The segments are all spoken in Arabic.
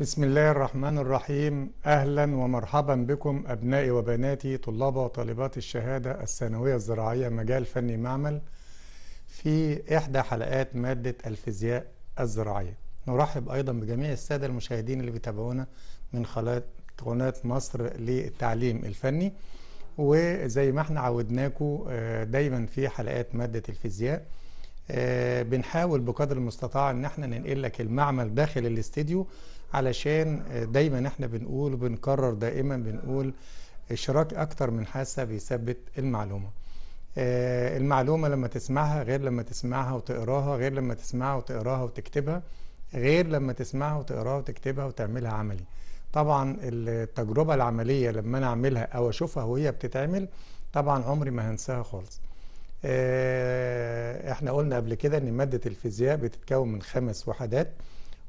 بسم الله الرحمن الرحيم أهلا ومرحبا بكم أبنائي وبناتي طلاب وطالبات الشهادة الثانوية الزراعية مجال فني معمل في إحدى حلقات مادة الفيزياء الزراعية نرحب أيضا بجميع السادة المشاهدين اللي بيتابعونا من خلال قناة مصر للتعليم الفني وزي ما احنا عودناكم آه، دايما في حلقات مادة الفيزياء آه، بنحاول بقدر المستطاع ان احنا ننقل لك المعمل داخل الاستديو علشان دايما احنا بنقول وبنكرر دائما بنقول اشراك اكتر من حاسه بيثبت المعلومه آه، المعلومه لما تسمعها غير لما تسمعها وتقراها غير لما تسمعها وتقراها وتكتبها غير لما تسمعها وتقراها وتكتبها وتعملها عملي طبعا التجربه العمليه لما انا اعملها او اشوفها وهي بتتعمل طبعا عمري ما هنساها خالص آه، احنا قلنا قبل كده ان ماده الفيزياء بتتكون من خمس وحدات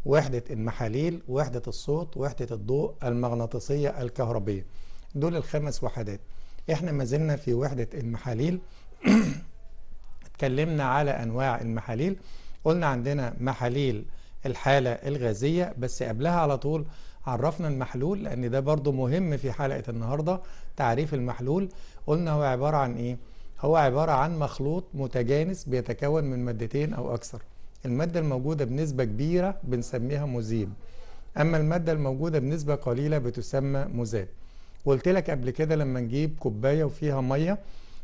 وحدة المحاليل وحدة الصوت وحدة الضوء المغناطيسية الكهربية دول الخمس وحدات احنا ما زلنا في وحدة المحاليل اتكلمنا على انواع المحاليل قلنا عندنا محاليل الحالة الغازية بس قبلها على طول عرفنا المحلول لان ده برضو مهم في حلقة النهاردة تعريف المحلول قلنا هو عبارة عن ايه هو عبارة عن مخلوط متجانس بيتكون من مادتين او اكثر المادة الموجودة بنسبة كبيرة بنسميها مذيب أما المادة الموجودة بنسبة قليلة بتسمى مذاب قلت لك قبل كده لما نجيب كوباية وفيها مية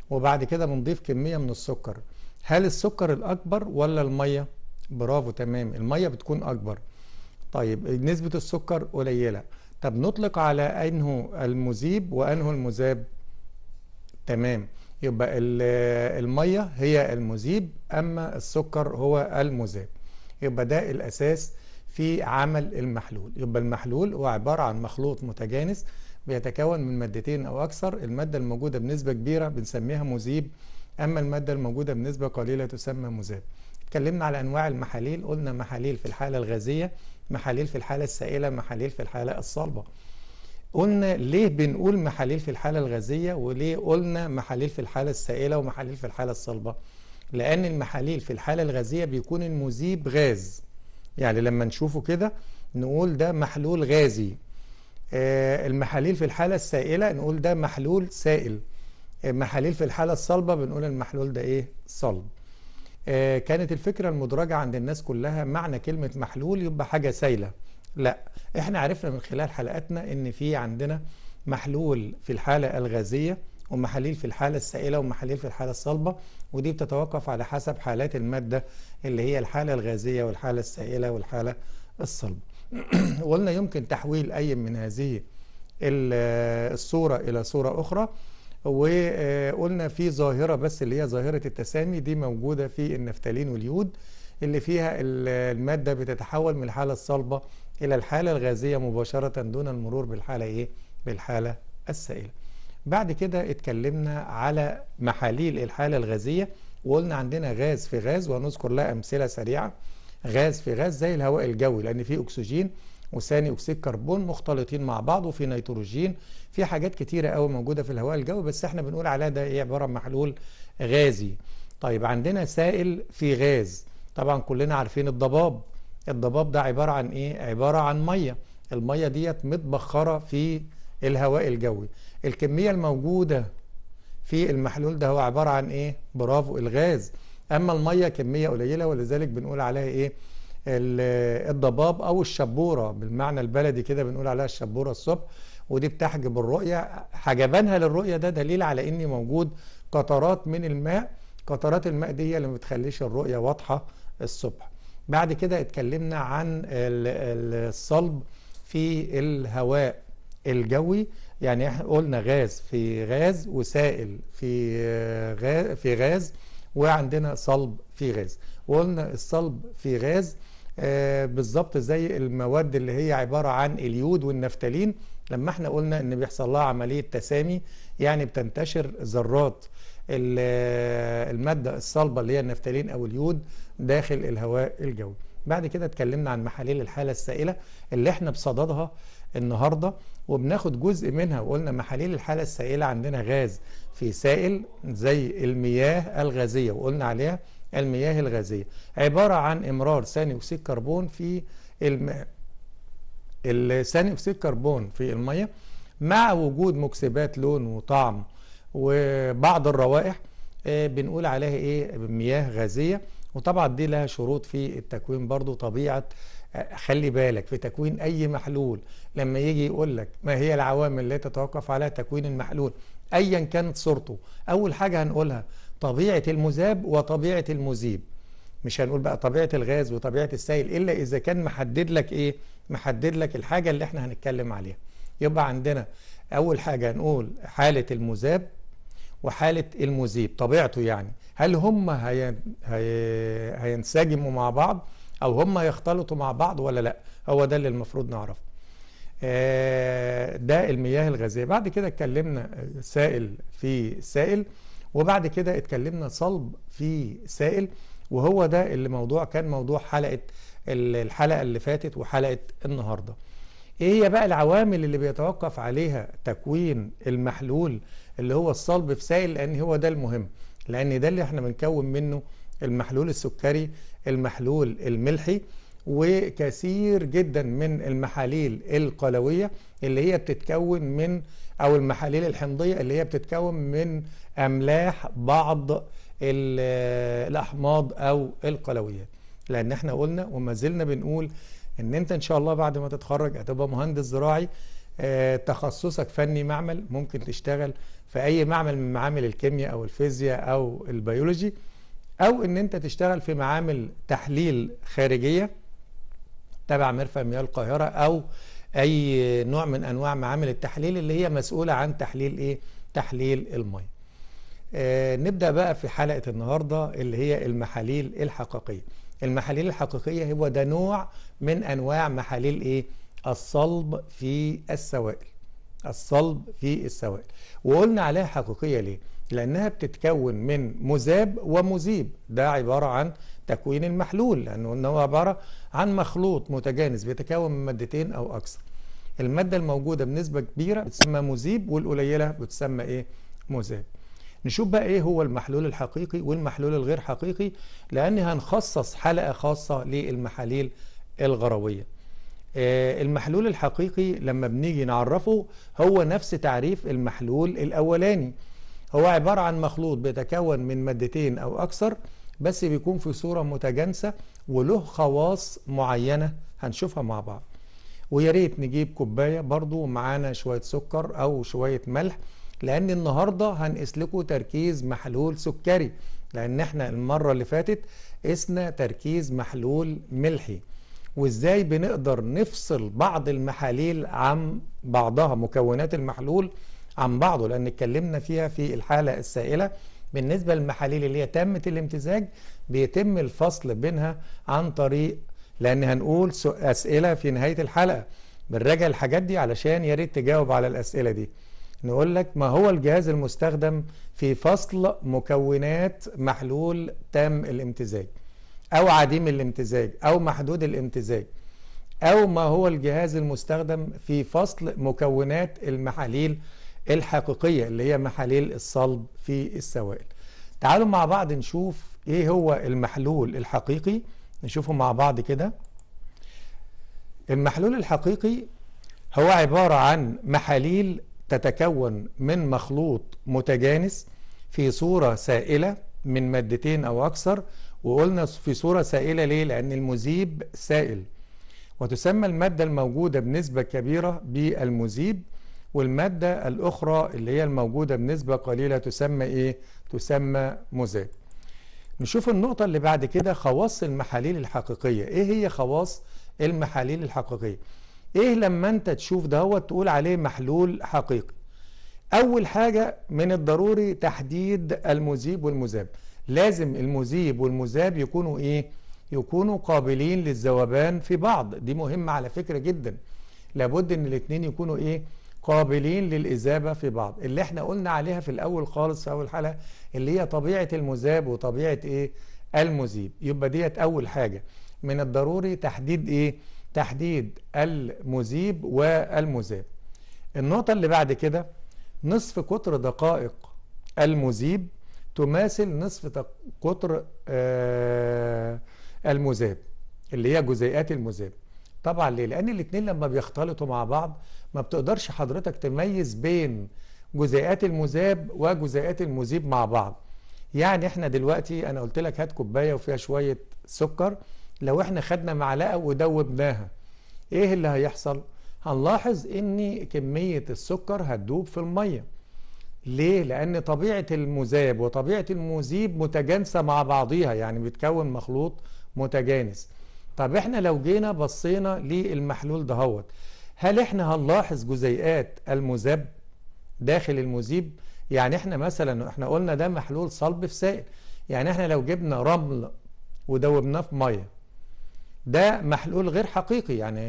وبعد كده بنضيف كمية من السكر هل السكر الأكبر ولا المية؟ برافو تمام المية بتكون أكبر طيب نسبة السكر قليلة طب نطلق على أنه المذيب وأنه المذاب تمام يبقى المية هي المذيب أما السكر هو المذاب يبقى ده الأساس في عمل المحلول يبقى المحلول هو عبارة عن مخلوط متجانس بيتكون من مادتين أو أكثر المادة الموجودة بنسبة كبيرة بنسميها مذيب أما المادة الموجودة بنسبة قليلة تسمى مذاب اتكلمنا على أنواع المحاليل قلنا محاليل في الحالة الغازية محاليل في الحالة السائلة محاليل في الحالة الصلبة قلنا ليه بنقول محاليل في الحالة الغازية وليه قلنا محاليل في الحالة السائلة ومحاليل في الحالة الصلبة لأن المحاليل في الحالة الغازية بيكون المذيب غاز يعني لما نشوفه كده نقول ده محلول غازي آه المحاليل في الحالة السائلة نقول ده محلول سائل آه، محاليل في الحالة الصلبة بنقول المحلول ده إيه صلب آه كانت الفكرة المدرجة عند الناس كلها معنى كلمة محلول يبقى حاجة سايلة لا احنا عرفنا من خلال حلقاتنا ان في عندنا محلول في الحالة الغازية ومحاليل في الحالة السائلة ومحاليل في الحالة الصلبة ودي بتتوقف على حسب حالات المادة اللي هي الحالة الغازية والحالة السائلة والحالة الصلبة وقلنا يمكن تحويل أي من هذه الصورة إلى صورة أخرى وقلنا آه، في ظاهرة بس اللي هي ظاهرة التسامي دي موجودة في النفتالين واليود اللي فيها المادة بتتحول من الحالة الصلبة إلى الحالة الغازية مباشرة دون المرور بالحالة إيه؟ بالحالة السائلة بعد كده اتكلمنا على محاليل الحالة الغازية وقلنا عندنا غاز في غاز وهنذكر لها أمثلة سريعة غاز في غاز زي الهواء الجوي لأن في أكسجين وثاني أكسيد كربون مختلطين مع بعض وفي نيتروجين في حاجات كتيرة قوي موجودة في الهواء الجوي بس احنا بنقول عليها ده ايه عبارة عن محلول غازي طيب عندنا سائل في غاز طبعا كلنا عارفين الضباب الضباب ده عبارة عن ايه عبارة عن مية المية ديت متبخرة في الهواء الجوي الكمية الموجودة في المحلول ده هو عبارة عن ايه برافو الغاز اما المية كمية قليلة ولذلك بنقول عليها ايه الضباب او الشبورة بالمعنى البلدي كده بنقول عليها الشبورة الصبح ودي بتحجب الرؤية حجبانها للرؤية ده دليل على ان موجود قطرات من الماء قطرات الماء دي اللي ما بتخليش الرؤيه واضحه الصبح بعد كده اتكلمنا عن الصلب في الهواء الجوي يعني احنا قلنا غاز في غاز وسائل في غاز في غاز وعندنا صلب في غاز وقلنا الصلب في غاز آه، بالظبط زي المواد اللي هي عبارة عن اليود والنفتالين لما احنا قلنا ان بيحصل لها عملية تسامي يعني بتنتشر ذرات المادة الصلبة اللي هي النفتالين أو اليود داخل الهواء الجوي بعد كده اتكلمنا عن محاليل الحالة السائلة اللي احنا بصددها النهاردة وبناخد جزء منها وقلنا محاليل الحالة السائلة عندنا غاز في سائل زي المياه الغازية وقلنا عليها المياه الغازية عبارة عن إمرار ثاني أكسيد كربون في الم... ثاني أكسيد كربون في المية مع وجود مكسبات لون وطعم وبعض الروائح آه، بنقول عليها ايه مياه غازيه وطبعا دي لها شروط في التكوين برضو طبيعه آه، خلي بالك في تكوين اي محلول لما يجي يقول لك ما هي العوامل اللي تتوقف عليها تكوين المحلول ايا كانت صورته اول حاجه هنقولها طبيعه المذاب وطبيعه المذيب مش هنقول بقى طبيعه الغاز وطبيعه السائل الا اذا كان محدد لك ايه محدد لك الحاجه اللي احنا هنتكلم عليها يبقى عندنا اول حاجه هنقول حاله المذاب وحالة المذيب طبيعته يعني هل هم هين... هي... هينسجموا مع بعض أو هم يختلطوا مع بعض ولا لا هو ده اللي المفروض نعرفه آه، ده المياه الغازية بعد كده اتكلمنا سائل في سائل وبعد كده اتكلمنا صلب في سائل وهو ده اللي موضوع كان موضوع حلقة الحلقة اللي فاتت وحلقة النهاردة ايه هي بقى العوامل اللي بيتوقف عليها تكوين المحلول اللي هو الصلب في سائل لان هو ده المهم لان ده اللي احنا بنكون منه المحلول السكري المحلول الملحي وكثير جدا من المحاليل القلوية اللي هي بتتكون من أو المحاليل الحمضية اللي هي بتتكون من أملاح بعض الأحماض أو القلويات لأن احنا قلنا وما زلنا بنقول ان انت ان شاء الله بعد ما تتخرج هتبقى مهندس زراعي آه، تخصصك فني معمل ممكن تشتغل في اي معمل من معامل الكيمياء او الفيزياء او البيولوجي او ان انت تشتغل في معامل تحليل خارجيه تبع مرفأ مياه القاهره او اي نوع من انواع معامل التحليل اللي هي مسؤوله عن تحليل ايه تحليل الميه آه، نبدا بقى في حلقه النهارده اللي هي المحاليل الحقيقيه المحاليل الحقيقية هو ده نوع من أنواع محاليل إيه؟ الصلب في السوائل الصلب في السوائل وقلنا عليها حقيقية ليه؟ لأنها بتتكون من مذاب ومذيب ده عبارة عن تكوين المحلول لأنه هو عبارة عن مخلوط متجانس بيتكون من مادتين أو أكثر المادة الموجودة بنسبة كبيرة بتسمى مذيب والقليلة بتسمى إيه؟ مذاب نشوف بقى ايه هو المحلول الحقيقي والمحلول الغير حقيقي لان هنخصص حلقة خاصة للمحاليل الغروية آه، المحلول الحقيقي لما بنيجي نعرفه هو نفس تعريف المحلول الأولاني هو عبارة عن مخلوط بيتكون من مادتين أو أكثر بس بيكون في صورة متجانسة وله خواص معينة هنشوفها مع بعض ويا ريت نجيب كوباية برضو معانا شوية سكر أو شوية ملح لان النهارده هنقيس لكم تركيز محلول سكري لان احنا المره اللي فاتت قسنا تركيز محلول ملحي وازاي بنقدر نفصل بعض المحاليل عن بعضها مكونات المحلول عن بعضه لان اتكلمنا فيها في الحاله السائله بالنسبه للمحاليل اللي هي تامه الامتزاج بيتم الفصل بينها عن طريق لان هنقول اسئله في نهايه الحلقه بنراجع الحاجات دي علشان يا ريت تجاوب على الاسئله دي نقول لك ما هو الجهاز المستخدم في فصل مكونات محلول تام الامتزاج أو عديم الامتزاج أو محدود الامتزاج أو ما هو الجهاز المستخدم في فصل مكونات المحاليل الحقيقية اللي هي محاليل الصلب في السوائل تعالوا مع بعض نشوف إيه هو المحلول الحقيقي نشوفه مع بعض كده المحلول الحقيقي هو عبارة عن محاليل تتكون من مخلوط متجانس في صورة سائلة من مادتين أو أكثر وقلنا في صورة سائلة ليه؟ لأن المذيب سائل وتسمى المادة الموجودة بنسبة كبيرة بالمذيب والمادة الأخرى اللي هي الموجودة بنسبة قليلة تسمى إيه؟ تسمى مذاب نشوف النقطة اللي بعد كده خواص المحاليل الحقيقية إيه هي خواص المحاليل الحقيقية؟ ايه لما انت تشوف دهوت تقول عليه محلول حقيقي اول حاجة من الضروري تحديد المذيب والمذاب لازم المذيب والمذاب يكونوا ايه يكونوا قابلين للذوبان في بعض دي مهمة على فكرة جدا لابد ان الاثنين يكونوا ايه قابلين للإذابة في بعض اللي احنا قلنا عليها في الأول خالص في أول حلقة اللي هي طبيعة المذاب وطبيعة إيه المذيب يبقى ديت أول حاجة من الضروري تحديد إيه تحديد المذيب والمذاب النقطة اللي بعد كده نصف قطر دقائق المذيب تماثل نصف قطر آه، المذاب اللي هي جزيئات المذاب طبعا ليه لان الاثنين لما بيختلطوا مع بعض ما بتقدرش حضرتك تميز بين جزيئات المذاب وجزيئات المذيب مع بعض يعني احنا دلوقتي انا قلت لك هات كوبايه وفيها شويه سكر لو احنا خدنا معلقة ودوبناها ايه اللي هيحصل هنلاحظ ان كمية السكر هتدوب في المية ليه لان طبيعة المذاب وطبيعة المذيب متجانسة مع بعضيها يعني بتكون مخلوط متجانس طب احنا لو جينا بصينا للمحلول دهوت هل احنا هنلاحظ جزيئات المذاب داخل المذيب يعني احنا مثلا احنا قلنا ده محلول صلب في سائل يعني احنا لو جبنا رمل ودوبناه في ميه ده محلول غير حقيقي يعني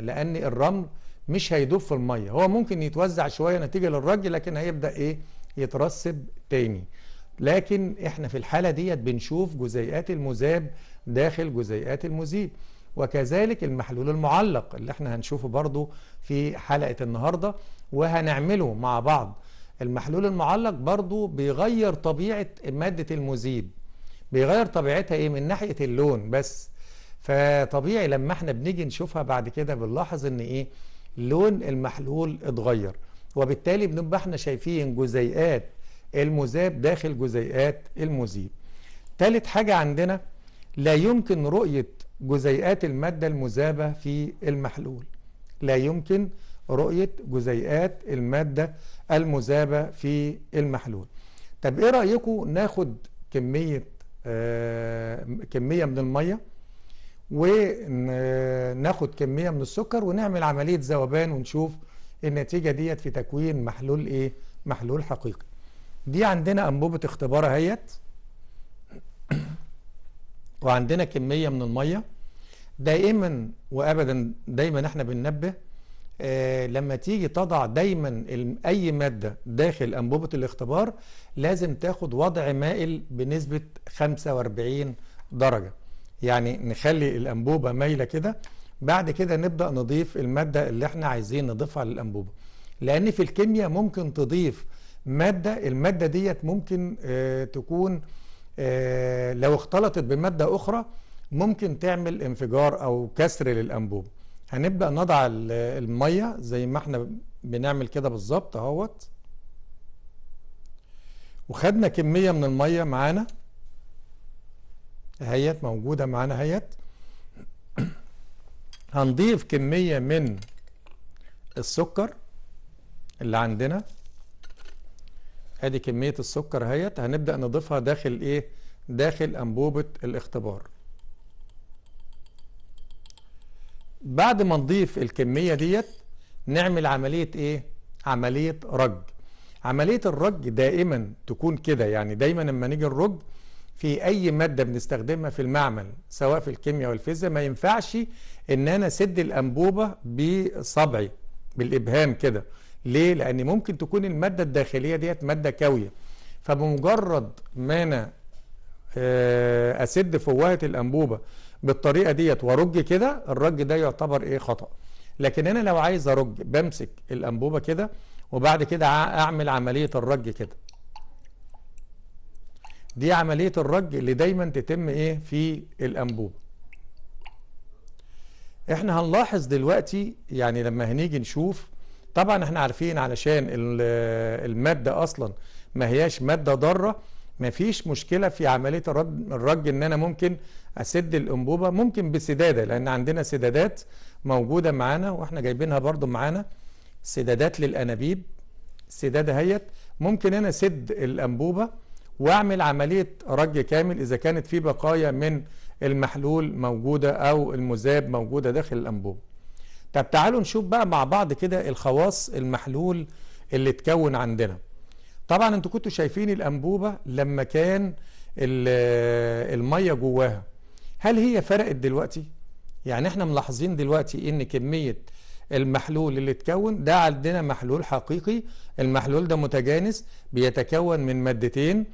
لان الرمل مش هيدوب في الميه هو ممكن يتوزع شويه نتيجه للرج لكن هيبدا ايه يترسب تاني لكن احنا في الحاله ديت بنشوف جزيئات المذاب داخل جزيئات المذيب وكذلك المحلول المعلق اللي احنا هنشوفه برضو في حلقه النهارده وهنعمله مع بعض المحلول المعلق برضو بيغير طبيعه ماده المذيب بيغير طبيعتها ايه من ناحيه اللون بس فطبيعي لما احنا بنيجي نشوفها بعد كده بنلاحظ ان ايه لون المحلول اتغير وبالتالي بنبقى احنا شايفين جزيئات المذاب داخل جزيئات المذيب ثالث حاجة عندنا لا يمكن رؤية جزيئات المادة المذابة في المحلول لا يمكن رؤية جزيئات المادة المذابة في المحلول طب ايه رأيكم ناخد كمية آه كمية من المية وناخد كميه من السكر ونعمل عمليه ذوبان ونشوف النتيجه ديت في تكوين محلول ايه محلول حقيقي دي عندنا انبوبه اختبار اهيت وعندنا كميه من الميه دائما وابدا دايما احنا بننبه آه لما تيجي تضع دايما اي ماده داخل انبوبه الاختبار لازم تاخد وضع مائل بنسبه 45 درجه يعني نخلي الأنبوبة مايلة كده بعد كده نبدأ نضيف المادة اللي احنا عايزين نضيفها للأنبوبة لأن في الكيمياء ممكن تضيف مادة المادة ديت ممكن آه، تكون آه، لو اختلطت بمادة أخرى ممكن تعمل انفجار أو كسر للأنبوبة هنبدأ نضع المية زي ما احنا بنعمل كده بالظبط اهوت وخدنا كمية من المية معانا هيت موجودة معانا هيت هنضيف كمية من السكر اللي عندنا ادي كمية السكر هيت هنبدأ نضيفها داخل ايه داخل انبوبة الاختبار بعد ما نضيف الكمية ديت نعمل عملية ايه عملية رج عملية الرج دائما تكون كده يعني دايما لما نيجي نرج في اي ماده بنستخدمها في المعمل سواء في الكيمياء والفيزياء ما ينفعش ان انا اسد الانبوبه بصبعي بالابهام كده ليه لان ممكن تكون الماده الداخليه ديت ماده كاويه فبمجرد ما انا آه، اسد فوهه الانبوبه بالطريقه ديت وارج كده الرج ده يعتبر ايه خطا لكن انا لو عايز ارج بمسك الانبوبه كده وبعد كده اعمل عمليه الرج كده دي عملية الرج اللي دايما تتم ايه في الأنبوبة احنا هنلاحظ دلوقتي يعني لما هنيجي نشوف طبعا احنا عارفين علشان المادة اصلا ما هياش مادة ضارة مفيش مشكلة في عملية الرج ان انا ممكن اسد الانبوبة ممكن بسدادة لان عندنا سدادات موجودة معانا واحنا جايبينها برضو معانا سدادات للانابيب السدادة هيت ممكن انا اسد الانبوبة واعمل عملية رج كامل اذا كانت في بقايا من المحلول موجودة او المذاب موجودة داخل الانبوبة طب تعالوا نشوف بقى مع بعض كده الخواص المحلول اللي اتكون عندنا طبعا انتوا كنتوا شايفين الانبوبة لما كان المية جواها هل هي فرقت دلوقتي؟ يعني احنا ملاحظين دلوقتي ان كمية المحلول اللي اتكون ده عندنا محلول حقيقي المحلول ده متجانس بيتكون من مادتين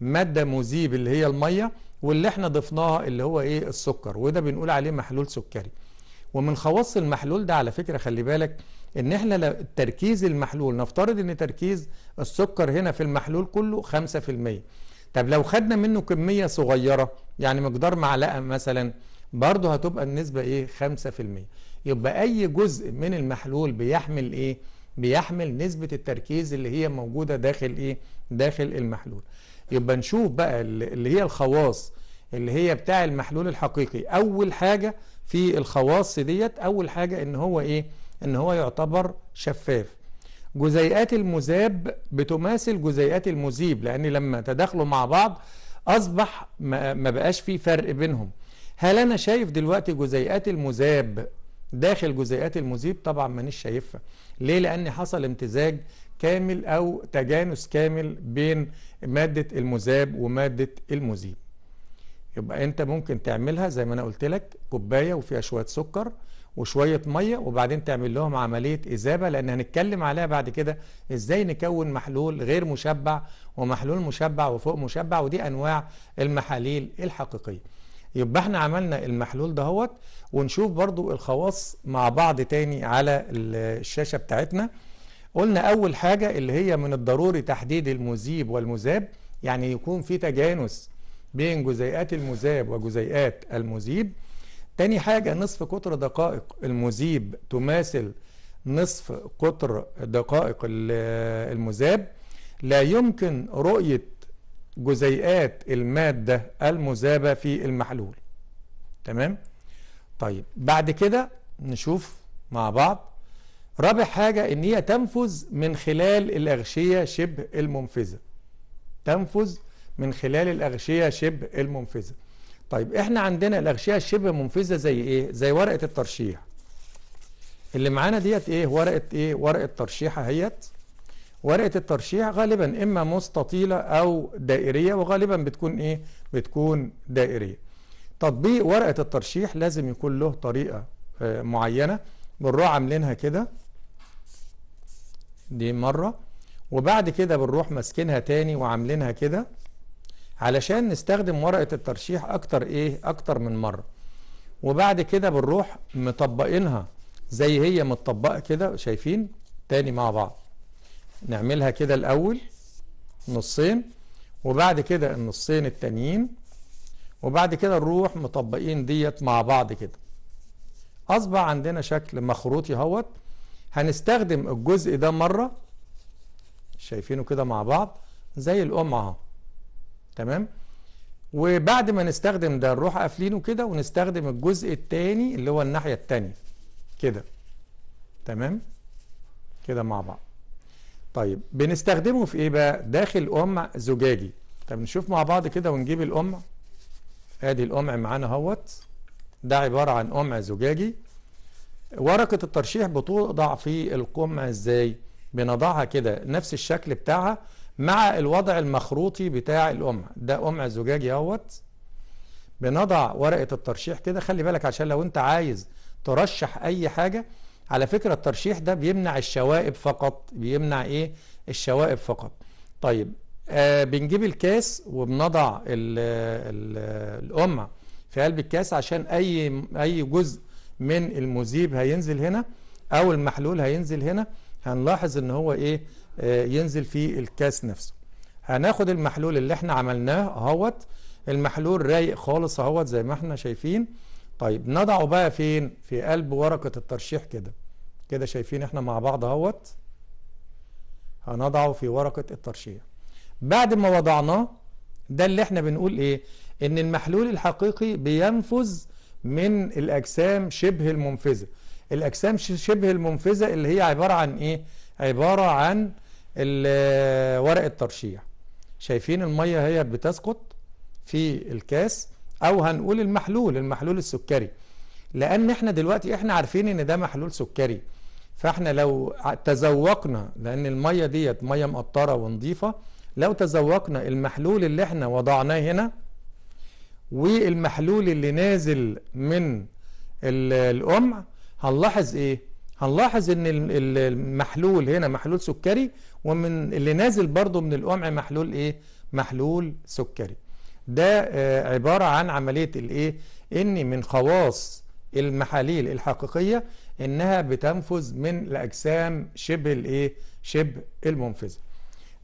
ماده مذيب اللي هي الميه واللي احنا ضفناها اللي هو ايه السكر وده بنقول عليه محلول سكري ومن خواص المحلول ده على فكره خلي بالك ان احنا تركيز المحلول نفترض ان تركيز السكر هنا في المحلول كله 5% طب لو خدنا منه كميه صغيره يعني مقدار معلقه مثلا برضو هتبقى النسبه ايه 5% يبقى اي جزء من المحلول بيحمل ايه بيحمل نسبه التركيز اللي هي موجوده داخل ايه داخل المحلول يبقى نشوف بقى اللي هي الخواص اللي هي بتاع المحلول الحقيقي اول حاجة في الخواص ديت اول حاجة ان هو ايه ان هو يعتبر شفاف جزيئات المذاب بتماثل جزيئات المذيب لان لما تداخلوا مع بعض اصبح ما بقاش في فرق بينهم هل انا شايف دلوقتي جزيئات المذاب داخل جزيئات المذيب طبعا مانيش شايفها ليه لان حصل امتزاج كامل أو تجانس كامل بين مادة المذاب ومادة المذيب يبقى أنت ممكن تعملها زي ما أنا قلت لك كوباية وفيها شوية سكر وشوية مية وبعدين تعمل لهم عملية إذابة لأن هنتكلم عليها بعد كده إزاي نكون محلول غير مشبع ومحلول مشبع وفوق مشبع ودي أنواع المحاليل الحقيقية يبقى احنا عملنا المحلول دهوت ونشوف برضو الخواص مع بعض تاني على الشاشة بتاعتنا قلنا أول حاجة اللي هي من الضروري تحديد المذيب والمذاب يعني يكون في تجانس بين جزيئات المذاب وجزيئات المذيب تاني حاجة نصف قطر دقائق المذيب تماثل نصف قطر دقائق المذاب لا يمكن رؤية جزيئات المادة المذابة في المحلول تمام؟ طيب بعد كده نشوف مع بعض رابع حاجة ان هي تنفذ من خلال الاغشية شبه المنفذة تنفذ من خلال الاغشية شبه المنفذة طيب احنا عندنا الاغشية الشبه المنفذة زي ايه زي ورقة الترشيح اللي معانا ديت ايه ورقة ايه ورقة ترشيح اهيت ورقة الترشيح غالبا اما مستطيلة او دائرية وغالبا بتكون ايه بتكون دائرية تطبيق ورقة الترشيح لازم يكون له طريقة آه، معينة بنروح عاملينها كده دي مرة وبعد كده بنروح ماسكينها تاني وعاملينها كده علشان نستخدم ورقة الترشيح أكتر إيه أكتر من مرة وبعد كده بنروح مطبقينها زي هي متطبقة كده شايفين تاني مع بعض نعملها كده الأول نصين وبعد كده النصين التانيين وبعد كده نروح مطبقين ديت مع بعض كده أصبح عندنا شكل مخروطي هوت هنستخدم الجزء ده مرة شايفينه كده مع بعض زي الأم أهو تمام وبعد ما نستخدم ده نروح قافلينه كده ونستخدم الجزء التاني اللي هو الناحية التانية كده تمام كده مع بعض طيب بنستخدمه في ايه بقى داخل قمع زجاجي طب نشوف مع بعض كده ونجيب القمع ادي القمع معانا اهوت ده عبارة عن قمع زجاجي ورقة الترشيح بتوضع في القمع ازاي بنضعها كده نفس الشكل بتاعها مع الوضع المخروطي بتاع القمع ده قمع زجاجي اهوت بنضع ورقة الترشيح كده خلي بالك عشان لو انت عايز ترشح اي حاجة على فكرة الترشيح ده بيمنع الشوائب فقط بيمنع ايه الشوائب فقط طيب آه بنجيب الكاس وبنضع القمع في قلب الكاس عشان اي اي جزء من المذيب هينزل هنا او المحلول هينزل هنا هنلاحظ ان هو ايه آه، ينزل في الكاس نفسه هناخد المحلول اللي احنا عملناه اهوت المحلول رايق خالص اهوت زي ما احنا شايفين طيب نضعه بقى فين في قلب ورقة الترشيح كده كده شايفين احنا مع بعض اهوت هنضعه في ورقة الترشيح بعد ما وضعناه ده اللي احنا بنقول ايه ان المحلول الحقيقي بينفذ من الأجسام شبه المنفذة الأجسام شبه المنفذة اللي هي عبارة عن إيه؟ عبارة عن ورق الترشيح شايفين المية هي بتسقط في الكاس أو هنقول المحلول المحلول السكري لأن إحنا دلوقتي إحنا عارفين إن ده محلول سكري فإحنا لو تذوقنا لأن المية ديت مية مقطرة ونظيفة لو تذوقنا المحلول اللي إحنا وضعناه هنا والمحلول اللي نازل من القمع هنلاحظ إيه؟ هنلاحظ إن المحلول هنا محلول سكري ومن اللي نازل برضو من القمع محلول إيه؟ محلول سكري ده آه، عبارة عن عملية الإيه؟ إن من خواص المحاليل الحقيقية إنها بتنفذ من الأجسام شبه الإيه؟ شبه المنفذة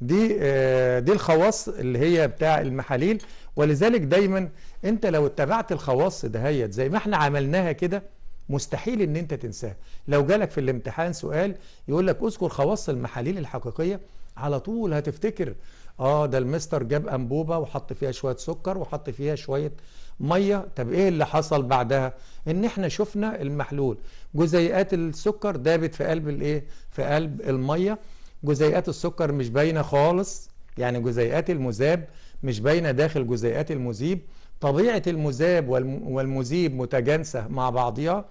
دي آه، دي الخواص اللي هي بتاع المحاليل ولذلك دايما انت لو اتبعت الخواص دهيت زي ما احنا عملناها كده مستحيل ان انت تنساها لو جالك في الامتحان سؤال يقول لك اذكر خواص المحاليل الحقيقيه على طول هتفتكر اه ده المستر جاب انبوبه وحط فيها شويه سكر وحط فيها شويه ميه طب ايه اللي حصل بعدها ان احنا شفنا المحلول جزيئات السكر دابت في قلب الايه في قلب الميه جزيئات السكر مش باينه خالص يعني جزيئات المذاب مش باينه داخل جزيئات المذيب طبيعه المذاب والمذيب متجانسه مع بعضها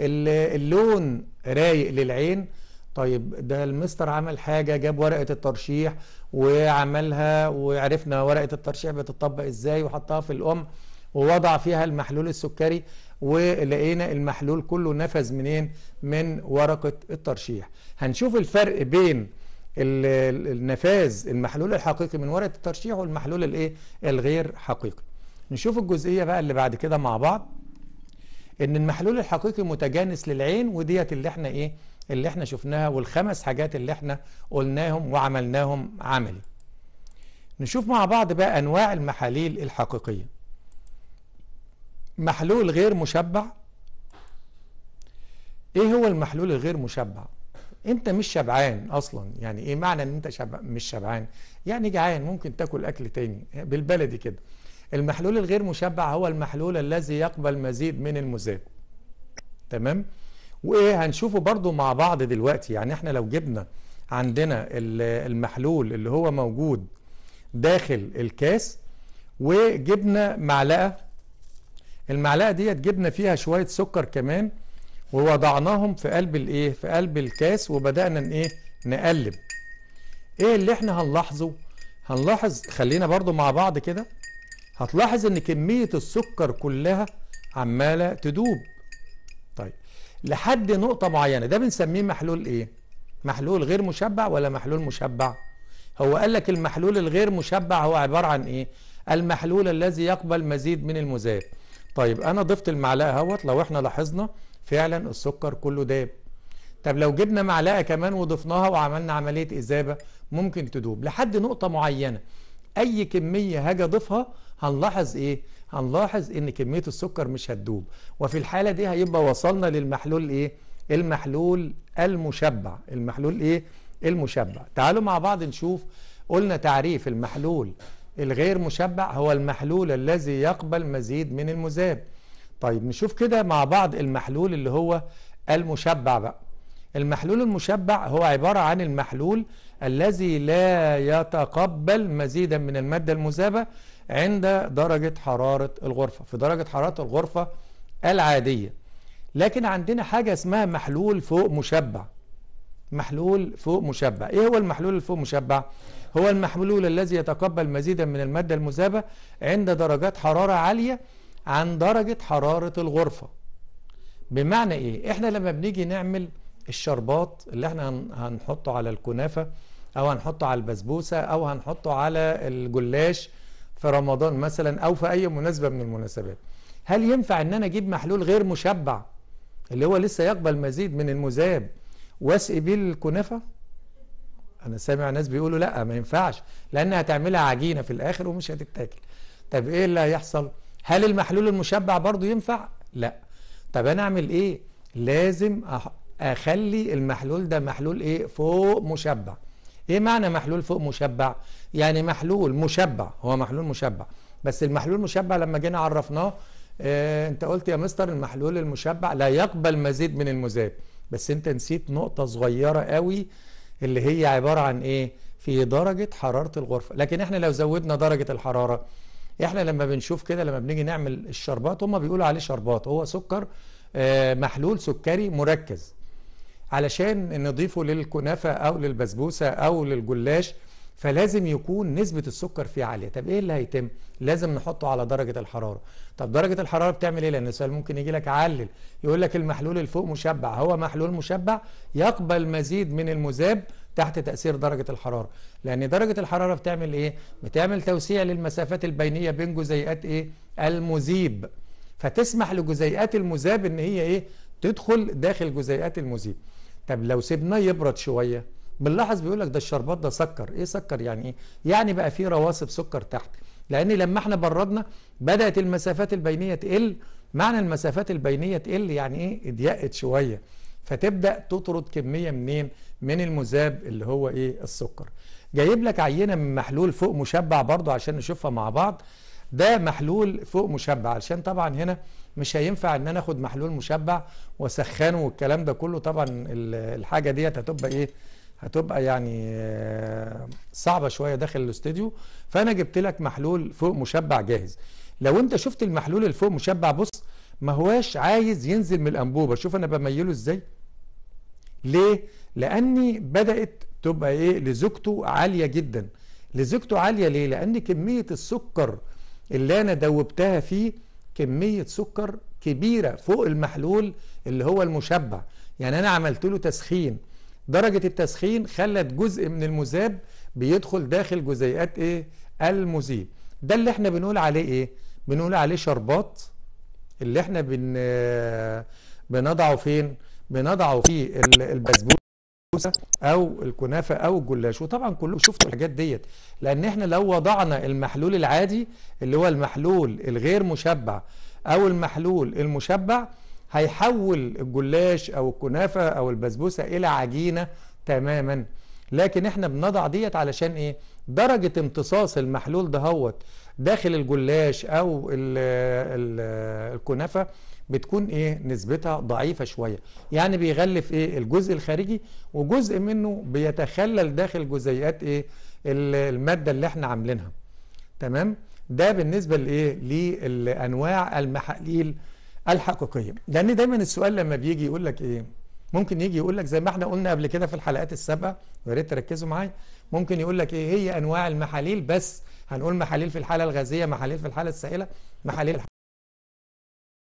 اللون رايق للعين طيب ده المستر عمل حاجة جاب ورقة الترشيح وعملها وعرفنا ورقة الترشيح بتطبق ازاي وحطها في الأم ووضع فيها المحلول السكري ولقينا المحلول كله نفذ منين من ورقة الترشيح هنشوف الفرق بين النفاذ المحلول الحقيقي من ورقة الترشيح والمحلول الايه الغير حقيقي نشوف الجزئية بقى اللي بعد كده مع بعض ان المحلول الحقيقي متجانس للعين وديت اللي احنا ايه اللي احنا شفناها والخمس حاجات اللي احنا قلناهم وعملناهم عملي نشوف مع بعض بقى انواع المحاليل الحقيقية محلول غير مشبع ايه هو المحلول الغير مشبع انت مش شبعان اصلا يعني ايه معنى ان انت شبع مش شبعان يعني جعان ممكن تاكل اكل تاني بالبلدي كده المحلول الغير مشبع هو المحلول الذي يقبل مزيد من المزاد تمام وايه هنشوفه برضو مع بعض دلوقتي يعني احنا لو جبنا عندنا المحلول اللي هو موجود داخل الكاس وجبنا معلقه المعلقه ديت جبنا فيها شويه سكر كمان ووضعناهم في قلب الايه في قلب الكاس وبدانا ايه نقلب ايه اللي احنا هنلاحظه هنلاحظ خلينا برضو مع بعض كده هتلاحظ ان كميه السكر كلها عماله تدوب طيب لحد نقطه معينه ده بنسميه محلول ايه محلول غير مشبع ولا محلول مشبع هو قال لك المحلول الغير مشبع هو عباره عن ايه المحلول الذي يقبل مزيد من المذاب طيب انا ضفت المعلقه اهوت لو احنا لاحظنا فعلا السكر كله داب طب لو جبنا معلقه كمان وضفناها وعملنا عمليه اذابه ممكن تدوب لحد نقطه معينه اي كميه هاجي اضيفها هنلاحظ ايه هنلاحظ ان كميه السكر مش هتدوب وفي الحاله دي هيبقى وصلنا للمحلول ايه المحلول المشبع المحلول ايه المشبع تعالوا مع بعض نشوف قلنا تعريف المحلول الغير مشبع هو المحلول الذي يقبل مزيد من المذاب طيب نشوف كده مع بعض المحلول اللي هو المشبع بقى المحلول المشبع هو عبارة عن المحلول الذي لا يتقبل مزيدا من المادة المذابة عند درجة حرارة الغرفة في درجة حرارة الغرفة العادية لكن عندنا حاجة اسمها محلول فوق مشبع محلول فوق مشبع ايه هو المحلول الفوق مشبع هو المحلول الذي يتقبل مزيدا من المادة المذابة عند درجات حرارة عالية عن درجة حرارة الغرفة بمعنى ايه احنا لما بنيجي نعمل الشربات اللي احنا هنحطه على الكنافة او هنحطه على البسبوسة او هنحطه على الجلاش في رمضان مثلا او في اي مناسبة من المناسبات هل ينفع ان انا اجيب محلول غير مشبع اللي هو لسه يقبل مزيد من المذاب واسقي بيه الكنافة انا سامع ناس بيقولوا لا ما ينفعش لان هتعملها عجينة في الاخر ومش هتتاكل طب ايه اللي هيحصل هل المحلول المشبع برضو ينفع؟ لا طب انا اعمل ايه؟ لازم اخلي المحلول ده محلول ايه؟ فوق مشبع ايه معنى محلول فوق مشبع؟ يعني محلول مشبع هو محلول مشبع بس المحلول المشبع لما جينا عرفناه آه انت قلت يا مستر المحلول المشبع لا يقبل مزيد من المذاب بس انت نسيت نقطة صغيرة قوي اللي هي عبارة عن ايه في درجة حرارة الغرفة لكن احنا لو زودنا درجة الحرارة احنا لما بنشوف كده لما بنيجي نعمل الشربات هم بيقولوا عليه شربات هو سكر آه، محلول سكري مركز علشان نضيفه للكنافة أو للبسبوسة أو للجلاش فلازم يكون نسبة السكر فيه عالية طب إيه اللي هيتم؟ لازم نحطه على درجة الحرارة طب درجة الحرارة بتعمل إيه؟ لأن السؤال ممكن يجي لك علل يقول لك المحلول الفوق مشبع هو محلول مشبع يقبل مزيد من المذاب تحت تأثير درجة الحرارة لأن درجة الحرارة بتعمل إيه؟ بتعمل توسيع للمسافات البينية بين جزيئات إيه؟ المذيب فتسمح لجزيئات المذاب إن هي إيه؟ تدخل داخل جزيئات المذيب طب لو سيبناه يبرد شوية بنلاحظ بيقول لك ده الشربات ده سكر إيه سكر يعني إيه؟ يعني بقى فيه رواسب سكر تحت لأن لما إحنا بردنا بدأت المسافات البينية تقل معنى المسافات البينية تقل يعني إيه؟ اضيقت شوية فتبدأ تطرد كمية منين من المذاب اللي هو ايه السكر جايب لك عينة من محلول فوق مشبع برضو عشان نشوفها مع بعض ده محلول فوق مشبع علشان طبعا هنا مش هينفع ان انا اخد محلول مشبع واسخنه والكلام ده كله طبعا الحاجه ديت هتبقى ايه هتبقى يعني آه، صعبه شويه داخل الاستوديو فانا جبت لك محلول فوق مشبع جاهز لو انت شفت المحلول الفوق مشبع بص ما هواش عايز ينزل من الانبوبه شوف انا بميله ازاي ليه؟ لأني بدأت تبقى إيه لزوجته عالية جدا لزوجته عالية ليه؟ لأن كمية السكر اللي أنا دوبتها فيه كمية سكر كبيرة فوق المحلول اللي هو المشبع يعني أنا عملت له تسخين درجة التسخين خلت جزء من المذاب بيدخل داخل جزيئات إيه؟ المذيب ده اللي احنا بنقول عليه إيه؟ بنقول عليه شربات اللي احنا بن بنضعه فين؟ بنضعه فيه البسبوسه او الكنافه او الجلاش وطبعا كلكم شفتوا الحاجات ديت لان احنا لو وضعنا المحلول العادي اللي هو المحلول الغير مشبع او المحلول المشبع هيحول الجلاش او الكنافه او البسبوسه الى عجينه تماما لكن احنا بنضع ديت علشان ايه درجه امتصاص المحلول دهوت داخل الجلاش او ال ال الكنافه بتكون ايه نسبتها ضعيفه شويه يعني بيغلف ايه الجزء الخارجي وجزء منه بيتخلل داخل جزيئات ايه الماده اللي احنا عاملينها تمام ده بالنسبه لايه للانواع المحاليل الحقيقيه لان دايما السؤال لما بيجي يقول لك ايه ممكن يجي يقول لك زي ما احنا قلنا قبل كده في الحلقات السابقه ويا ريت تركزوا معايا ممكن يقول لك ايه هي انواع المحاليل بس هنقول محاليل في الحاله الغازيه محاليل في الحاله السائله محاليل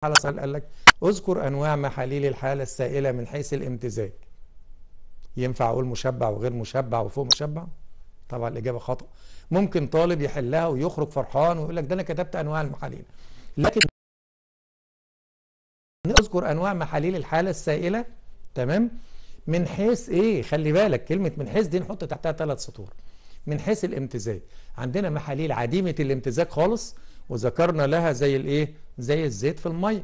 حلصل قال لك اذكر انواع محاليل الحاله السائله من حيث الامتزاج ينفع اقول مشبع وغير مشبع وفوق مشبع طبعا الاجابه خطا ممكن طالب يحلها ويخرج فرحان ويقول لك ده انا كتبت انواع المحاليل لكن نذكر انواع محاليل الحاله السائله تمام من حيث ايه خلي بالك كلمه من حيث دي نحط تحتها ثلاث سطور من حيث الامتزاج عندنا محاليل عديمه الامتزاج خالص وذكرنا لها زي الايه زي الزيت في الميه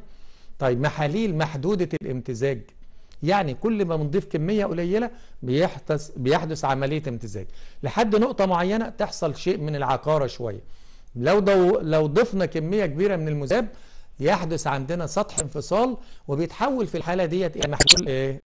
طيب محاليل محدودة الامتزاج يعني كل ما بنضيف كمية قليلة بيحدث, بيحدث عملية امتزاج لحد نقطة معينة تحصل شيء من العقارة شوية لو, دو لو ضفنا كمية كبيرة من المذاب يحدث عندنا سطح انفصال وبيتحول في الحالة ديت إلى محلول إيه؟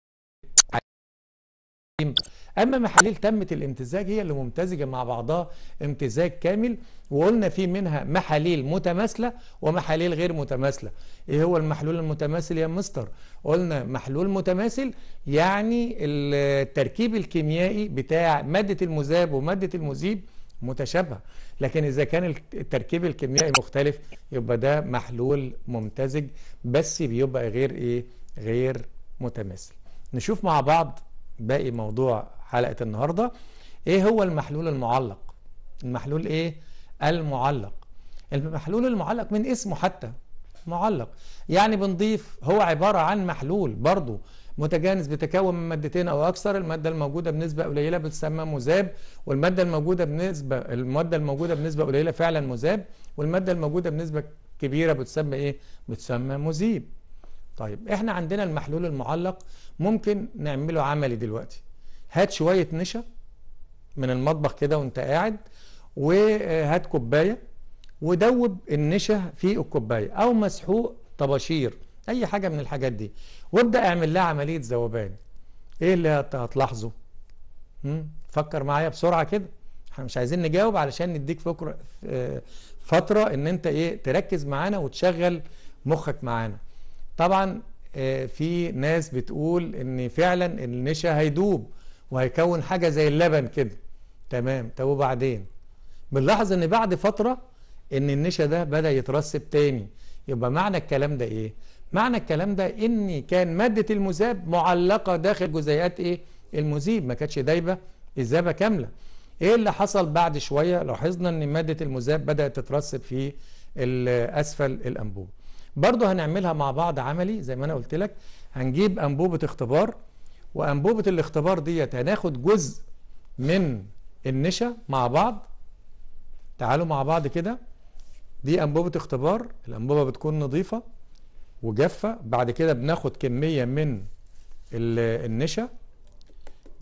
اما محاليل تمت الامتزاج هي اللي ممتزجه مع بعضها امتزاج كامل وقلنا في منها محاليل متماثله ومحاليل غير متماثله ايه هو المحلول المتماثل يا مستر قلنا محلول متماثل يعني التركيب الكيميائي بتاع ماده المذاب وماده المذيب متشابهه لكن اذا كان التركيب الكيميائي مختلف يبقى ده محلول ممتزج بس بيبقى غير ايه غير متماثل نشوف مع بعض باقي موضوع حلقة النهاردة ايه هو المحلول المعلق المحلول ايه المعلق المحلول المعلق من اسمه حتى معلق يعني بنضيف هو عبارة عن محلول برضه متجانس بيتكون من مادتين او اكثر الماده الموجوده بنسبه قليله بتسمى مذاب والماده الموجوده بنسبه الماده الموجوده بنسبه قليله فعلا مذاب والماده الموجوده بنسبه كبيره بتسمى ايه بتسمى مذيب طيب احنا عندنا المحلول المعلق ممكن نعمله عملي دلوقتي هات شوية نشا من المطبخ كده وانت قاعد وهات كوباية ودوب النشا في الكوباية او مسحوق طباشير اي حاجة من الحاجات دي وابدأ اعمل لها عملية ذوبان ايه اللي هتلاحظه فكر معايا بسرعة كده احنا مش عايزين نجاوب علشان نديك فكرة آه، فترة ان انت ايه تركز معانا وتشغل مخك معانا طبعا آه، في ناس بتقول ان فعلا النشا هيدوب وهيكون حاجة زي اللبن كده تمام طب وبعدين بنلاحظ ان بعد فترة ان النشا ده بدأ يترسب تاني يبقى معنى الكلام ده ايه معنى الكلام ده ان كان مادة المذاب معلقة داخل جزيئات ايه المذيب ما كانتش دايبة الذابة كاملة ايه اللي حصل بعد شوية لاحظنا ان مادة المذاب بدأت تترسب في اسفل الانبوب برضو هنعملها مع بعض عملي زي ما انا قلت لك هنجيب انبوبه اختبار وانبوبه الاختبار ديت هناخد جزء من النشا مع بعض تعالوا مع بعض كده دي انبوبه اختبار الانبوبه بتكون نظيفه وجافه بعد كده بناخد كميه من النشا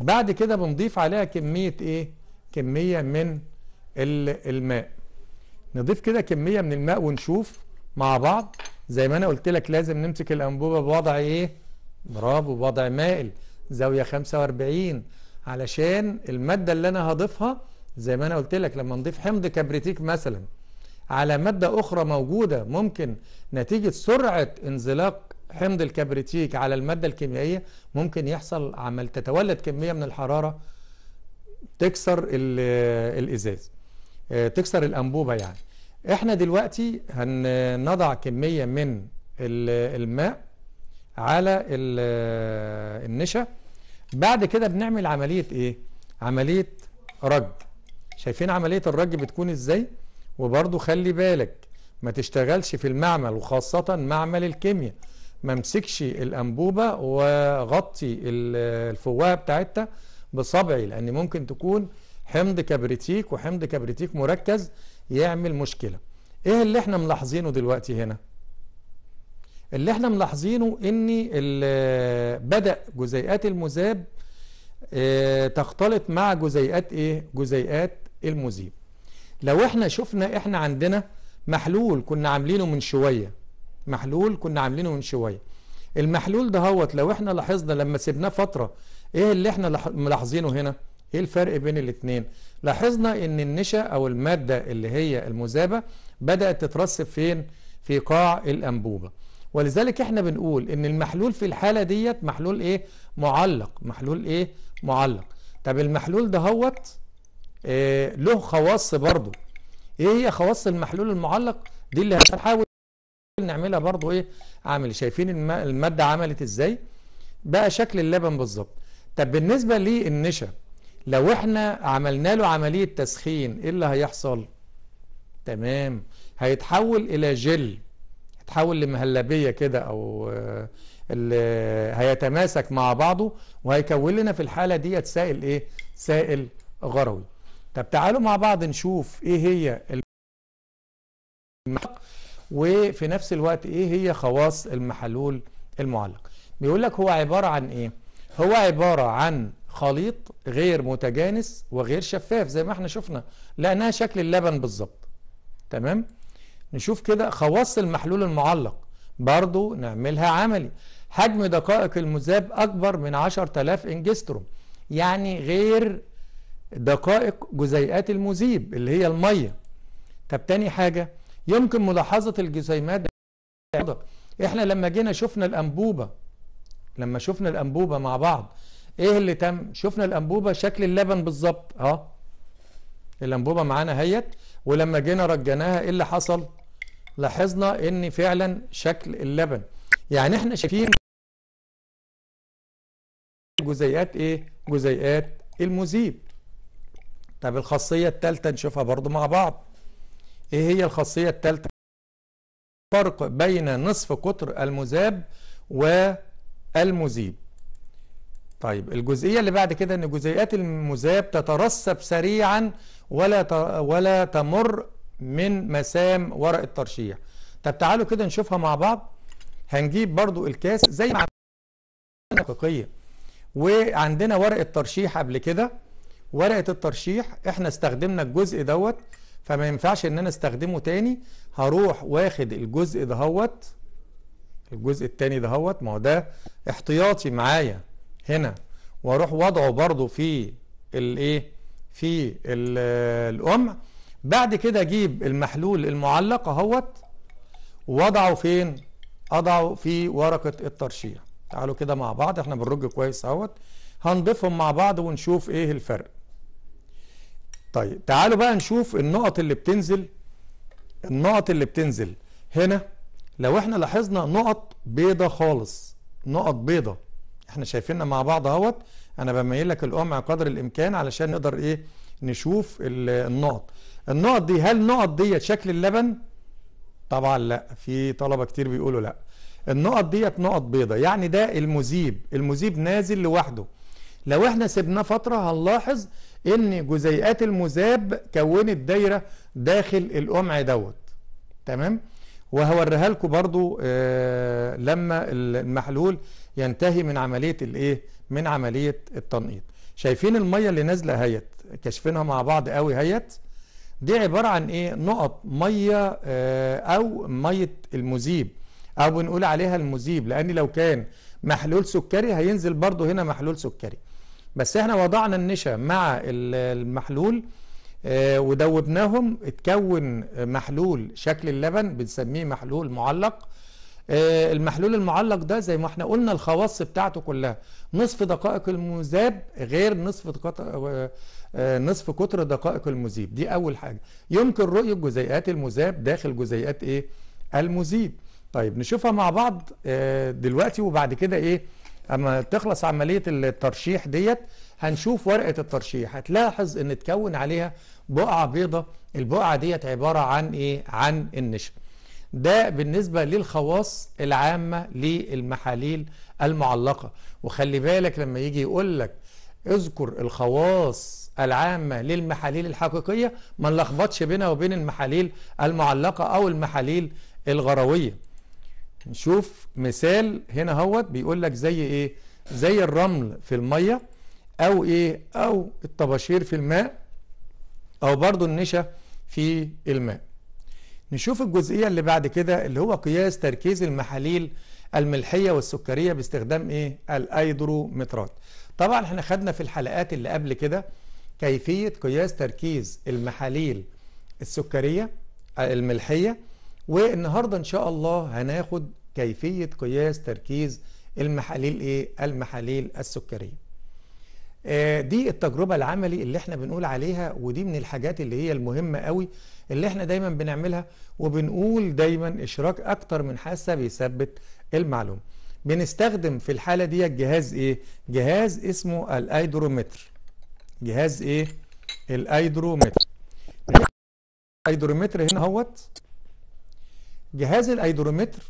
بعد كده بنضيف عليها كميه ايه كميه من الماء نضيف كده كميه من الماء ونشوف مع بعض زي ما انا قلت لك لازم نمسك الانبوبه بوضع ايه برافو بوضع مائل زاويه 45 علشان الماده اللي انا هضيفها زي ما انا قلت لك لما نضيف حمض كبريتيك مثلا على ماده اخرى موجوده ممكن نتيجه سرعه انزلاق حمض الكبريتيك على الماده الكيميائيه ممكن يحصل عمل تتولد كميه من الحراره تكسر الازاز آه، تكسر الانبوبه يعني احنا دلوقتي هنضع كمية من الماء على النشا بعد كده بنعمل عملية ايه عملية رج شايفين عملية الرج بتكون ازاي وبرضو خلي بالك ما تشتغلش في المعمل وخاصة معمل الكيمياء ما امسكش الأنبوبة وغطي الفواة بتاعتها بصبعي لأن ممكن تكون حمض كبريتيك وحمض كبريتيك مركز يعمل مشكلة ايه اللي احنا ملاحظينه دلوقتي هنا اللي احنا ملاحظينه ان بدأ جزيئات المذاب آه، تختلط مع جزيئات ايه جزيئات المذيب لو احنا شفنا احنا عندنا محلول كنا عاملينه من شوية محلول كنا عاملينه من شوية المحلول دهوت لو احنا لاحظنا لما سيبناه فترة ايه اللي احنا ملاحظينه هنا ايه الفرق بين الاثنين لاحظنا ان النشا او المادة اللي هي المذابة بدأت تترسب فين في قاع الأنبوبة ولذلك احنا بنقول ان المحلول في الحالة ديت محلول ايه معلق محلول ايه معلق طب المحلول ده هوت إيه له خواص برضه ايه هي خواص المحلول المعلق دي اللي هنحاول نعملها برضه ايه عملي شايفين المادة عملت ازاي بقى شكل اللبن بالظبط طب بالنسبة للنشا لو احنا عملنا له عملية تسخين ايه اللي هيحصل تمام هيتحول الى جل هيتحول لمهلبية كده او آه، اللي هيتماسك مع بعضه وهيكون لنا في الحالة ديت سائل ايه سائل غروي طب تعالوا مع بعض نشوف ايه هي المحلول وفي نفس الوقت ايه هي خواص المحلول المعلق بيقول لك هو عبارة عن ايه هو عبارة عن خليط غير متجانس وغير شفاف زي ما احنا شفنا لقيناها شكل اللبن بالظبط تمام نشوف كده خواص المحلول المعلق برضو نعملها عملي حجم دقائق المذاب أكبر من 10000 إنجستروم يعني غير دقائق جزيئات المذيب اللي هي المية طب تاني حاجة يمكن ملاحظة الجسيمات احنا لما جينا شفنا الأنبوبة لما شفنا الأنبوبة مع بعض ايه اللي تم شفنا الانبوبه شكل اللبن بالظبط اه الانبوبه معانا اهيت ولما جينا رجناها ايه اللي حصل لاحظنا ان فعلا شكل اللبن يعني احنا شايفين جزيئات ايه جزيئات المذيب طب الخاصيه الثالثه نشوفها برضو مع بعض ايه هي الخاصيه الثالثه فرق بين نصف قطر المذاب والمذيب طيب الجزئية اللي بعد كده أن جزيئات المذاب تترسب سريعا ولا ولا تمر من مسام ورق الترشيح طب تعالوا كده نشوفها مع بعض هنجيب برضو الكاس زي ما حقيقية وعندنا ورق الترشيح قبل كده ورقة الترشيح احنا استخدمنا الجزء دوت فما ينفعش ان انا استخدمه تاني هروح واخد الجزء دهوت الجزء التاني دهوت ما هو ده احتياطي معايا هنا واروح وضعه برضو في الايه في الام بعد كده اجيب المحلول المعلق اهوت وضعه فين اضعه في ورقه الترشيح تعالوا كده مع بعض احنا بنرج كويس اهوت هنضيفهم مع بعض ونشوف ايه الفرق طيب تعالوا بقى نشوف النقط اللي بتنزل النقط اللي بتنزل هنا لو احنا لاحظنا نقط بيضة خالص نقط بيضة احنا شايفيننا مع بعض اهوت انا بميل لك القمع قدر الامكان علشان نقدر ايه نشوف النقط النقط دي هل النقط ديت شكل اللبن طبعا لا في طلبه كتير بيقولوا لا النقط ديت نقط بيضة يعني ده المذيب المذيب نازل لوحده لو احنا سبناه فترة هنلاحظ ان جزيئات المذاب كونت دايرة داخل القمع دوت تمام وهوريها لكم برضو آه لما المحلول ينتهي من عملية الايه من عملية التنقيط شايفين المية اللي نازلة هيت كاشفينها مع بعض قوي هيت دي عبارة عن ايه نقط مية آه او مية المذيب او بنقول عليها المذيب لان لو كان محلول سكري هينزل برضه هنا محلول سكري بس احنا وضعنا النشا مع المحلول آه ودوبناهم اتكون محلول شكل اللبن بنسميه محلول معلق آه، المحلول المعلق ده زي ما احنا قلنا الخواص بتاعته كلها نصف دقائق المذاب غير نصف آه، آه، نصف قطر دقائق المذيب دي اول حاجه يمكن رؤيه جزيئات المذاب داخل جزيئات ايه المذيب طيب نشوفها مع بعض دلوقتي وبعد كده ايه اما تخلص عمليه الترشيح ديت هنشوف ورقه الترشيح هتلاحظ ان اتكون عليها بقعه بيضه البقعه ديت عباره عن ايه عن النشب ده بالنسبة للخواص العامة للمحاليل المعلقة وخلي بالك لما يجي يقول لك اذكر الخواص العامة للمحاليل الحقيقية ما نلخبطش بينها وبين المحاليل المعلقة أو المحاليل الغروية نشوف مثال هنا هوت بيقول لك زي ايه زي الرمل في المية او ايه او الطباشير في الماء او برضو النشا في الماء نشوف الجزئية اللي بعد كده اللي هو قياس تركيز المحاليل الملحية والسكرية باستخدام ايه الايدرومترات طبعا احنا خدنا في الحلقات اللي قبل كده كيفية قياس تركيز المحاليل السكرية آه، الملحية والنهاردة ان شاء الله هناخد كيفية قياس تركيز المحاليل ايه المحاليل السكرية آه، دي التجربة العملي اللي احنا بنقول عليها ودي من الحاجات اللي هي المهمة قوي اللي احنا دايما بنعملها وبنقول دايما اشراك اكتر من حاسة بيثبت المعلومة بنستخدم في الحالة دي جهاز ايه جهاز اسمه الايدرومتر جهاز ايه الايدرومتر الايدرومتر هنا هوت جهاز الايدرومتر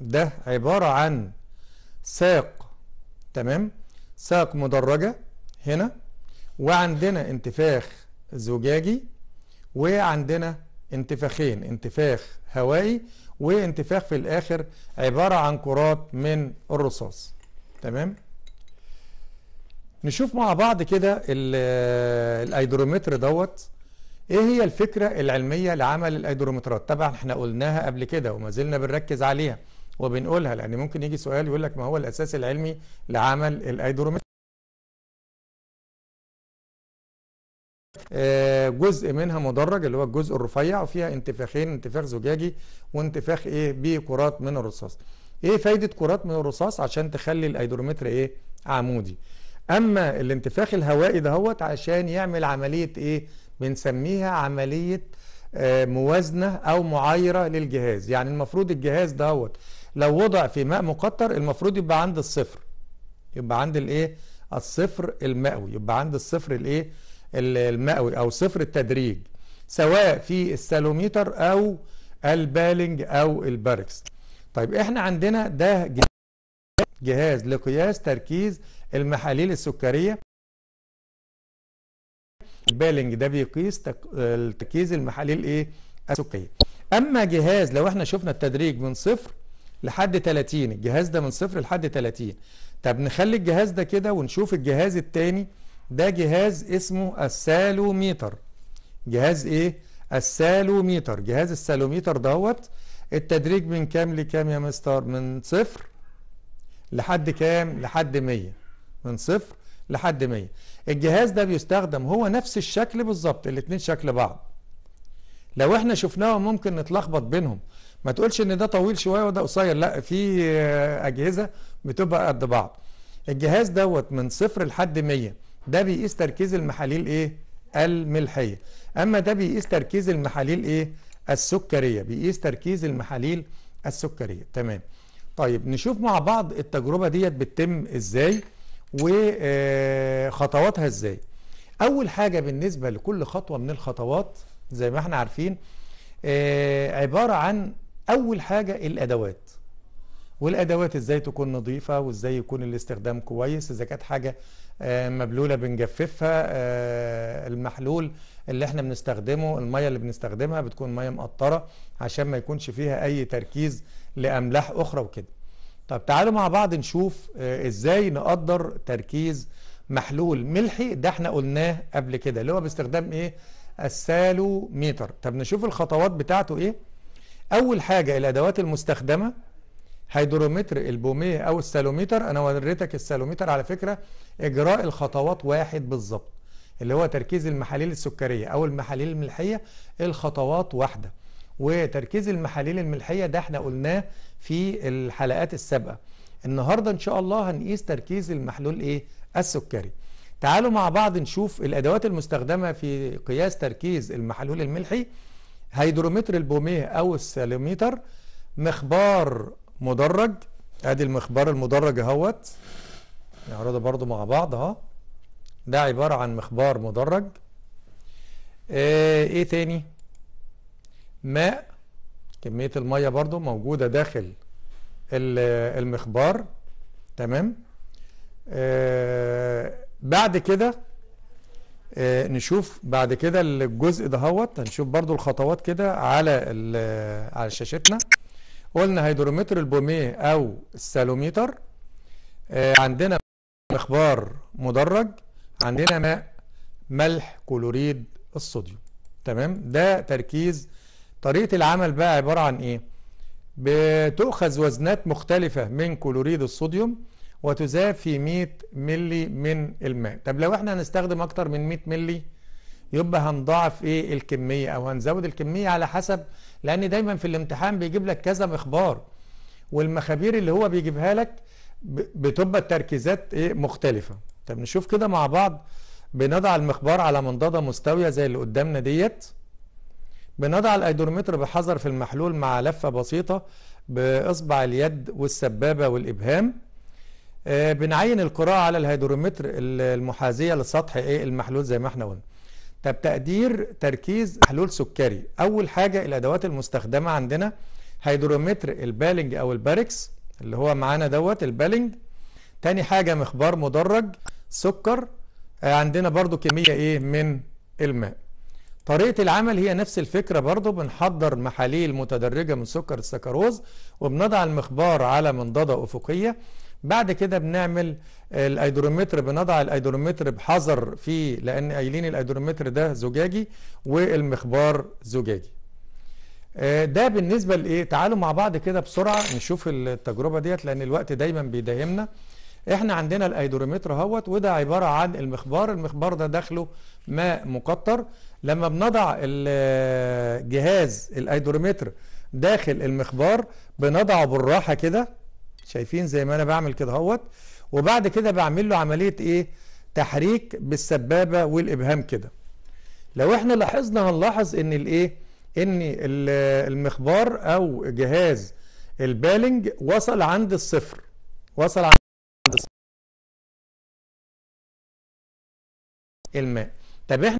ده عبارة عن ساق تمام ساق مدرجة هنا وعندنا انتفاخ زجاجي وعندنا انتفاخين انتفاخ هوائي وانتفاخ في الآخر عبارة عن كرات من الرصاص تمام نشوف مع بعض كده الايدرومتر آه، دوت ايه هي الفكرة العلمية لعمل الايدرومترات طبعا احنا قلناها قبل كده وما زلنا بنركز عليها وبنقولها لان ممكن يجي سؤال يقول لك ما هو الاساس العلمي لعمل الايدرومتر آه، جزء منها مدرج اللي هو الجزء الرفيع وفيها انتفاخين انتفاخ زجاجي وانتفاخ ايه بكرات من الرصاص ايه فايده كرات من الرصاص عشان تخلي الايدرومتر ايه عمودي اما الانتفاخ الهوائي دهوت عشان يعمل عمليه ايه بنسميها عمليه آه، موازنه او معايره للجهاز يعني المفروض الجهاز دهوت لو وضع في ماء مقطر المفروض يبقى عند الصفر يبقى عند الايه الصفر المئوي يبقى عند الصفر الايه المئوي أو صفر التدريج سواء في السالوميتر أو البالنج أو الباركس طيب إحنا عندنا ده جهاز لقياس تركيز المحاليل السكرية البالنج ده بيقيس تركيز المحاليل ايه السكريه اما جهاز لو احنا شفنا التدريج من صفر لحد 30 الجهاز ده من صفر لحد 30 طب نخلي الجهاز ده كده ونشوف الجهاز التاني ده جهاز اسمه السالوميتر جهاز ايه السالوميتر جهاز السالوميتر دوت التدريج من كام لكام يا مستر من صفر لحد كام لحد 100 من صفر لحد 100 الجهاز ده بيستخدم هو نفس الشكل بالظبط الاتنين شكل بعض لو احنا شفناهم ممكن نتلخبط بينهم ما تقولش ان ده طويل شويه وده قصير لا في اجهزه بتبقى قد بعض الجهاز دوت من صفر لحد 100 ده بيقيس تركيز المحاليل ايه الملحيه اما ده بيقيس تركيز المحاليل ايه السكريه بيقيس تركيز المحاليل السكريه تمام طيب نشوف مع بعض التجربه ديت بتتم ازاي وخطواتها آه، ازاي اول حاجه بالنسبه لكل خطوه من الخطوات زي ما احنا عارفين آه، عباره عن اول حاجه الادوات والادوات ازاي تكون نظيفه وازاي يكون الاستخدام كويس اذا كانت حاجه آه، مبلوله بنجففها آه، المحلول اللي احنا بنستخدمه الميه اللي بنستخدمها بتكون ميه مقطره عشان ما يكونش فيها اي تركيز لاملاح اخرى وكده طب تعالوا مع بعض نشوف آه، ازاي نقدر تركيز محلول ملحي ده احنا قلناه قبل كده اللي هو باستخدام ايه السالوميتر طب نشوف الخطوات بتاعته ايه اول حاجه الادوات المستخدمه هيدرومتر البوميه او السالوميتر انا وريتك السالوميتر على فكره اجراء الخطوات واحد بالظبط اللي هو تركيز المحاليل السكريه او المحاليل الملحيه الخطوات واحده وتركيز المحاليل الملحيه ده احنا قلناه في الحلقات السابقه النهارده ان شاء الله هنقيس تركيز المحلول ايه السكري تعالوا مع بعض نشوف الادوات المستخدمه في قياس تركيز المحلول الملحي هيدرومتر البوميه او السالوميتر مخبار مدرج ادي المخبار المدرج اهوت نعرضه برضو مع بعض اهو ده عبارة عن مخبار مدرج آه، ايه تاني ماء كمية المية برضو موجودة داخل المخبار تمام آه بعد كده آه نشوف بعد كده الجزء ده هوت هنشوف برضو الخطوات كده على على شاشتنا قلنا هيدرومتر البوميه او السالوميتر آه، عندنا مخبار مدرج عندنا ماء ملح كلوريد الصوديوم تمام ده تركيز طريقه العمل بقى عباره عن ايه بتؤخذ وزنات مختلفه من كلوريد الصوديوم وتذاب في 100 ملي من الماء طب لو احنا هنستخدم اكتر من 100 ملي يبقى هنضاعف ايه الكميه او هنزود الكميه على حسب لان دايما في الامتحان بيجيب لك كذا مخبار والمخابير اللي هو بيجيبها لك بتبقى التركيزات ايه مختلفه طب نشوف كده مع بعض بنضع المخبار على منضده مستويه زي اللي قدامنا ديت بنضع الايدرومتر بحذر في المحلول مع لفه بسيطه باصبع اليد والسبابه والابهام آه، بنعين القراءه على الهيدرومتر المحاذيه لسطح ايه المحلول زي ما احنا قلنا طب تقدير تركيز حلول سكري اول حاجه الادوات المستخدمه عندنا هيدرومتر البالنج او الباركس اللي هو معانا دوت البالنج تاني حاجه مخبار مدرج سكر آه، عندنا برضو كميه ايه من الماء طريقة العمل هي نفس الفكرة برضو بنحضر محاليل متدرجة من سكر السكروز وبنضع المخبار على منضدة أفقية بعد كده بنعمل الايدرومتر بنضع الايدرومتر بحذر فيه لان قايلين الايدرومتر ده زجاجي والمخبار زجاجي آه، ده بالنسبه لايه تعالوا مع بعض كده بسرعه نشوف التجربه ديت لان الوقت دايما بيداهمنا احنا عندنا الايدرومتر اهوت وده عباره عن المخبار المخبار ده داخله ماء مقطر لما بنضع جهاز الايدرومتر داخل المخبار بنضعه بالراحه كده شايفين زي ما انا بعمل كده اهوت وبعد كده بعمل له عمليه ايه تحريك بالسبابه والابهام كده لو احنا لاحظنا هنلاحظ ان الايه ان المخبار او جهاز البالنج وصل عند الصفر وصل عند الصفر الماء طب احنا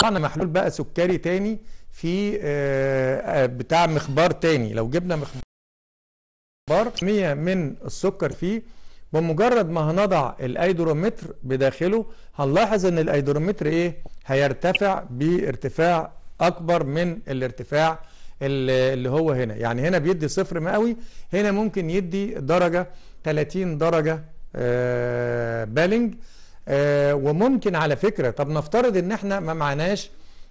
طلعنا محلول بقى سكري تاني في آه، آه، بتاع مخبار تاني لو جبنا مخبار 100 من السكر فيه بمجرد ما هنضع الايدرومتر بداخله هنلاحظ ان الايدرومتر ايه هيرتفع بارتفاع اكبر من الارتفاع اللي هو هنا يعني هنا بيدي صفر مئوي هنا ممكن يدي درجة 30 درجة آه، بالنج وممكن على فكرة طب نفترض ان احنا ما معناش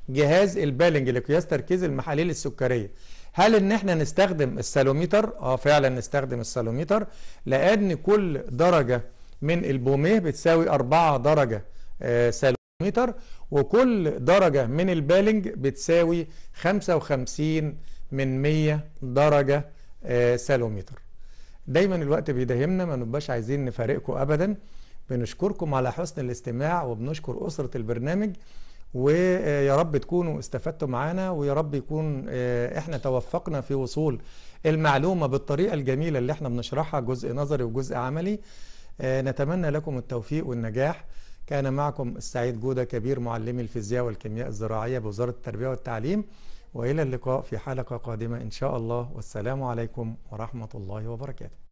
جهاز البالنج لقياس تركيز المحاليل السكريه هل ان احنا نستخدم السالوميتر اه فعلا نستخدم السالوميتر لان كل درجه من البوميه بتساوي 4 درجه آه، سالوميتر وكل درجه من البالنج بتساوي 55 من 100 درجه آه، سالوميتر دايما الوقت بيداهمنا ما نبقاش عايزين نفارقكم ابدا بنشكركم على حسن الاستماع وبنشكر اسره البرنامج ويا رب تكونوا استفدتوا معانا ويا رب يكون آه، احنا توفقنا في وصول المعلومة بالطريقة الجميلة اللي احنا بنشرحها جزء نظري وجزء عملي آه، نتمنى لكم التوفيق والنجاح كان معكم السعيد جودة كبير معلمي الفيزياء والكيمياء الزراعية بوزارة التربية والتعليم وإلى اللقاء في حلقة قادمة إن شاء الله والسلام عليكم ورحمة الله وبركاته